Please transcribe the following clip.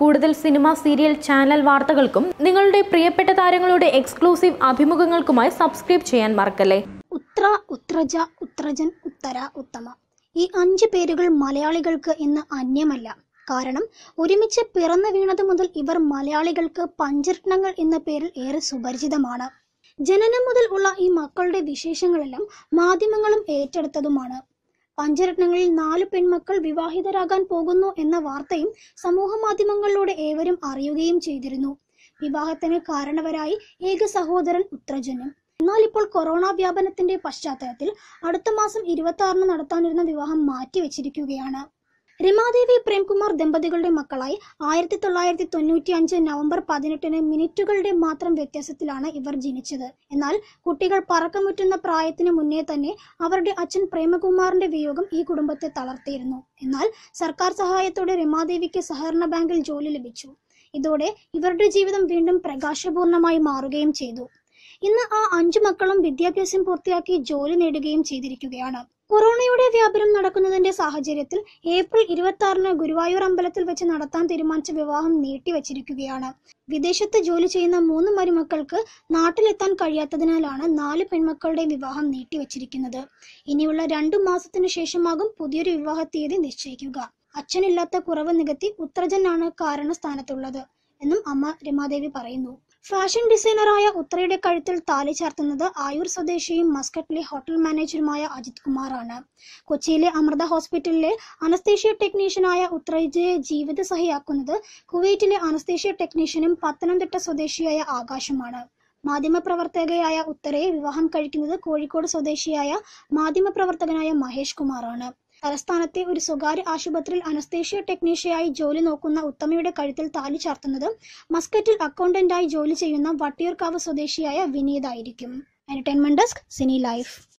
കൂടുതൽ cinema serial channel വാർത്തകൾക്കും നിങ്ങളുടെ പ്രിയപ്പെട്ട താരങ്ങളുടെ എക്സ്ക്ലൂസീവ് അഭിമുഖങ്ങൾക്കുമായി സബ്സ്ക്രൈബ് ചെയ്യാൻ മറക്കല്ലേ ഉത്ര ഉത്രജ ഉത്രജൻ ഉത്തര ഉത്തമ ഈ അഞ്ച് പേരുകൾ മലയാളികൾക്ക് ഇന്ന് അന്യമല്ല കാരണം ഒരുമിച്ച് പിറന്നു വീണത് മുതൽ ഇവർ മലയാളികൾക്ക് പഞ്ചരത്നങ്ങൾ എന്ന പേരിൽ ഏറെ സുപരിചിതമാണ് ജനനം മുതൽ ഉള്ള ഈ മക്കളുടെ വിശേഷങ്ങളെല്ലാം മാധ്യമങ്ങളും ഏറ്റെടുത്തതുമാണ് പഞ്ചരത്നങ്ങളിൽ നാല് പെൺമക്കൾ വിവാഹിതരാകാൻ പോകുന്നു എന്ന വാർത്തയും സമൂഹ മാധ്യമങ്ങളിലൂടെ ഏവരും അറിയുകയും ചെയ്തിരുന്നു വിവാഹത്തിന് കാരണവരായി ഏക സഹോദരൻ ഉത്രജനും എന്നാൽ ഇപ്പോൾ കൊറോണ വ്യാപനത്തിന്റെ പശ്ചാത്തലത്തിൽ അടുത്ത മാസം ഇരുപത്തി ആറിന് നടത്താനിരുന്ന വിവാഹം മാറ്റിവെച്ചിരിക്കുകയാണ് രമാദേവി പ്രേംകുമാർ ദമ്പതികളുടെ മക്കളായി ആയിരത്തി തൊള്ളായിരത്തി തൊണ്ണൂറ്റി അഞ്ച് നവംബർ പതിനെട്ടിന് മിനിറ്റുകളുടെ മാത്രം വ്യത്യാസത്തിലാണ് ഇവർ ജനിച്ചത് എന്നാൽ കുട്ടികൾ പറക്കമുറ്റുന്ന പ്രായത്തിന് മുന്നേ തന്നെ അവരുടെ അച്ഛൻ പ്രേമകുമാറിന്റെ വിയോഗം ഈ കുടുംബത്തെ തളർത്തിയിരുന്നു എന്നാൽ സർക്കാർ സഹായത്തോടെ രമാദേവിക്ക് സഹകരണ ബാങ്കിൽ ജോലി ലഭിച്ചു ഇതോടെ ഇവരുടെ ജീവിതം വീണ്ടും പ്രകാശപൂർണമായി മാറുകയും ചെയ്തു ഇന്ന് ആ അഞ്ചു മക്കളും വിദ്യാഭ്യാസം പൂർത്തിയാക്കി ജോലി നേടുകയും ചെയ്തിരിക്കുകയാണ് കൊറോണയുടെ വ്യാപനം നടക്കുന്നതിന്റെ സാഹചര്യത്തിൽ ഏപ്രിൽ ഇരുപത്തി ആറിന് ഗുരുവായൂർ അമ്പലത്തിൽ വെച്ച് നടത്താൻ തീരുമാനിച്ച വിവാഹം നീട്ടിവച്ചിരിക്കുകയാണ് വിദേശത്ത് ജോലി ചെയ്യുന്ന മൂന്ന് മരുമക്കൾക്ക് നാട്ടിലെത്താൻ കഴിയാത്തതിനാലാണ് നാല് പെൺമക്കളുടെ വിവാഹം നീട്ടിവച്ചിരിക്കുന്നത് ഇനിയുള്ള രണ്ടു മാസത്തിനു ശേഷമാകും പുതിയൊരു വിവാഹ തീയതി നിശ്ചയിക്കുക അച്ഛനില്ലാത്ത കുറവ് നികത്തി ഉത്രജനാണ് സ്ഥാനത്തുള്ളത് എന്നും അമ്മ രമാദേവി പറയുന്നു ഫാഷൻ ഡിസൈനറായ ഉത്രയുടെ കഴുത്തിൽ താലി ചേർത്തുന്നത് ആയൂർ സ്വദേശിയും മസ്കറ്റിലെ ഹോട്ടൽ മാനേജറുമായ അജിത് കുമാറാണ് കൊച്ചിയിലെ അമൃത ഹോസ്പിറ്റലിലെ അനസ്തേഷ്യ ടെക്നീഷ്യനായ ഉത്രജയെ ജീവിതസഹിയാക്കുന്നത് കുവൈറ്റിലെ അനസ്തേഷ്യ ടെക്നീഷ്യനും പത്തനംതിട്ട സ്വദേശിയായ ആകാശമാണ് മാധ്യമപ്രവർത്തകയായ ഉത്തരയെ വിവാഹം കഴിക്കുന്നത് കോഴിക്കോട് സ്വദേശിയായ മാധ്യമപ്രവർത്തകനായ മഹേഷ് കുമാറാണ് തലസ്ഥാനത്തെ ഒരു സ്വകാര്യ ആശുപത്രിയിൽ അനസ്തേഷ്യ ടെക്നീഷ്യയായി ജോലി നോക്കുന്ന ഉത്തമയുടെ കഴുത്തിൽ താലി ചാർത്തുന്നത് മസ്കറ്റിൽ അക്കൗണ്ടന്റായി ജോലി ചെയ്യുന്ന വട്ടിയൂർക്കാവ് സ്വദേശിയായ വിനീതായിരിക്കും എന്റർടൈൻമെന്റ് ഡെസ്ക് സിനി ലൈഫ്